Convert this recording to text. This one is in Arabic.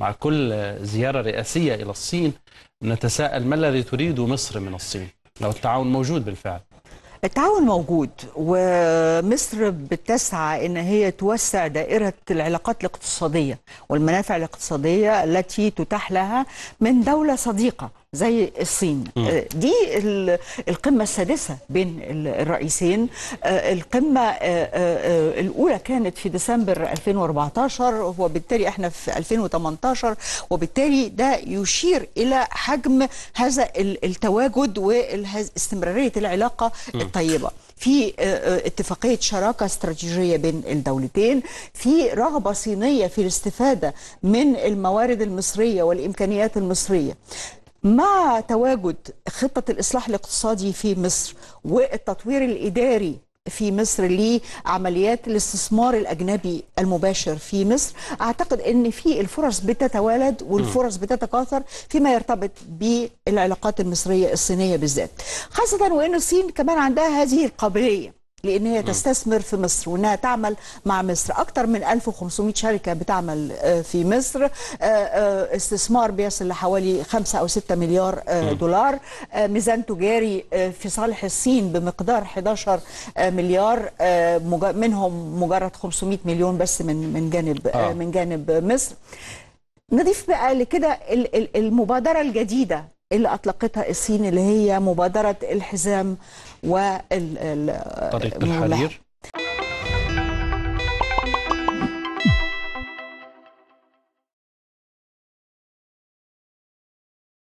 مع كل زيارة رئاسية إلى الصين نتساءل ما الذي تريد مصر من الصين لو التعاون موجود بالفعل التعاون موجود ومصر بتسعى ان هي توسع دائره العلاقات الاقتصاديه والمنافع الاقتصاديه التي تتاح لها من دوله صديقه زي الصين آه، دي القمة السادسة بين الرئيسين آه، القمة آه، الأولى كانت في ديسمبر 2014 وبالتالي احنا في 2018 وبالتالي ده يشير إلى حجم هذا التواجد واستمرارية العلاقة الطيبة في اتفاقية شراكة استراتيجية بين الدولتين في رغبة صينية في الاستفادة من الموارد المصرية والإمكانيات المصرية مع تواجد خطة الإصلاح الاقتصادي في مصر والتطوير الإداري في مصر لعمليات الاستثمار الأجنبي المباشر في مصر أعتقد أن في الفرص بتتوالد والفرص بتتكاثر فيما يرتبط بالعلاقات المصرية الصينية بالذات خاصة وأن الصين كمان عندها هذه القابلية لان هي نعم. تستثمر في مصر وانها تعمل مع مصر اكثر من 1500 شركه بتعمل آه، في مصر آه، آه، استثمار بيصل لحوالي 5 او 6 مليار نعم. دولار ميزان تجاري في صالح الصين بمقدار 11 مليار منهم مجرد 500 مليون بس من من جانب من جانب مصر نضيف بقى لكده المبادره الجديده اللي أطلقتها الصين اللي هي مبادرة الحزام وال طريق الحرير